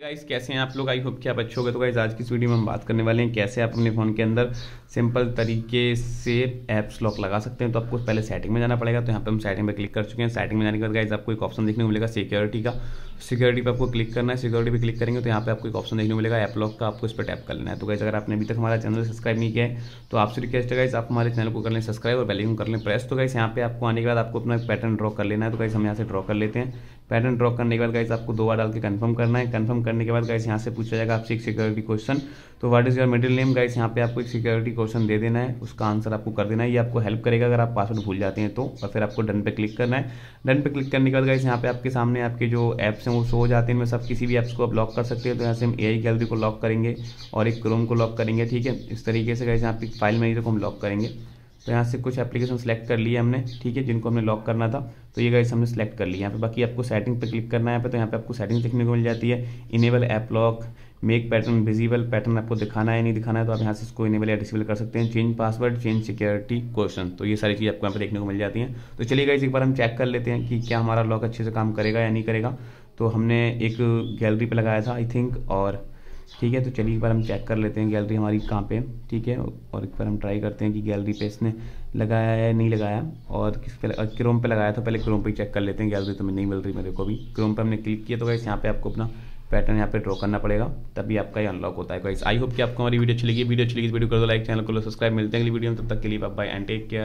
guys कैसे हैं आप लोग आई होप कि आप अच्छे हो गए तो गाइस आज की इस वीडियो में हम बात करने वाले हैं कैसे आप अपने फ़ोन के अंदर सिंपल तरीके से ऐप्स लॉक लगा सकते हैं तो आपको पहले सेटिंग में जाना पड़ेगा तो यहाँ पे हम सेटिंग पे क्लिक कर चुके हैं सेटिंग में जाने के बाद गाइस आपको एक ऑप्शन देखने को मिलेगा सिक्योरिटी का सिक्योरिटी पर आपको क्लिक करना है सिक्योरिटी पर क्लिक करेंगे तो यहाँ पर आपको एक ऑप्शन देखने को मिलेगा ऐप लॉक का आपको इस पर टैप कर लेना है तो गाइस अगर आपने अभी तक हमारा चैनल सब्सक्राइब नहीं किया है तो आपसे रिक्वेस्ट है गाइस आप हमारे चैनल को कर लें सब्सक्राइब और बेलिंग कर लें प्रेस तो गाइस यहाँ पे आपको आने के बाद आपको अपना पैटर्न ड्रॉ कर लेना है तो गाइस हम यहाँ से ड्रॉ कर लेते हैं पैटर्न ड्रॉ करने के बाद गाइस आपको दो बार डाल के कन्फर्म करना है कन्फर्म करने के बाद गाइस यहाँ से पूछा जाएगा आपसे एक सिक्योरिटी क्वेश्चन तो what is your middle name guys यहाँ पे आपको एक सिक्योरिटी क्वेश्चन दे देना है उसका आंसर आपको कर देना है ये आपको हेल्प करेगा अगर आप पासवर्ड भूल जाते हैं तो और फिर आपको डन पे क्लिक करना है डन पे क्लिक करने के बाद गाइस यहाँ पे आपके सामने आपके जो एप्स हैं वो शो हो जाते हैं सब किसी भी एप्स को आप लॉक कर सकते हैं तो यहाँ से हम ए गैलरी को लॉक करेंगे और एक क्रोम को लॉक करेंगे ठीक है इस तरीके से गाइस यहाँ पे फाइल में को हम लॉक करेंगे तो यहाँ से कुछ एप्लीकेशन सेलेक्ट कर लिया हमने ठीक है जिनको हमने लॉक करना था तो ये गाइस हमने सेलेक्ट कर लिया यहाँ पे बाकी आपको सेटिंग पे क्लिक करना है यहाँ पे तो यहाँ पे आपको सेटिंग देखने को मिल जाती है enable app lock make pattern visible pattern आपको दिखाना है नहीं दिखाना है तो आप यहाँ से इसको इनेबल या डिसेबल कर सकते हैं change password change security question तो ये सारी चीज़ आपको यहाँ पर देखने को मिल जाती है तो चलिए गाइस एक बार हम चेक कर लेते हैं कि क्या हमारा लॉक अच्छे से काम करेगा या नहीं करेगा तो हमने एक गैलरी पर लगाया था आई थिंक और ठीक है तो चलिए एक बार हम चेक कर लेते हैं गैलरी हमारी कहाँ पे ठीक है और एक बार हम ट्राई करते हैं कि गैलरी पे इसने लगाया है नहीं लगाया और किस पे क्रोम पे लगाया था पहले क्रोम पे चेक कर लेते हैं गैलरी तो मैं नहीं मिल रही मेरे को भी क्रोम पे हमने क्लिक किया तो वैसे यहाँ पे आपको अपना पैटर्न यहाँ पे ड्रॉ करना पड़ेगा तभी आपका ये अनलॉक होता है वैसे आई होप कि आपको हमारी वीडियो अच्छी लगी वीडियो अच्छी लगी वीडियो कर दो लाइक चैनल को सब्सक्राइब मिलते हैं अगली वीडियो में तब तक के लिए बाय एंड टेक केयर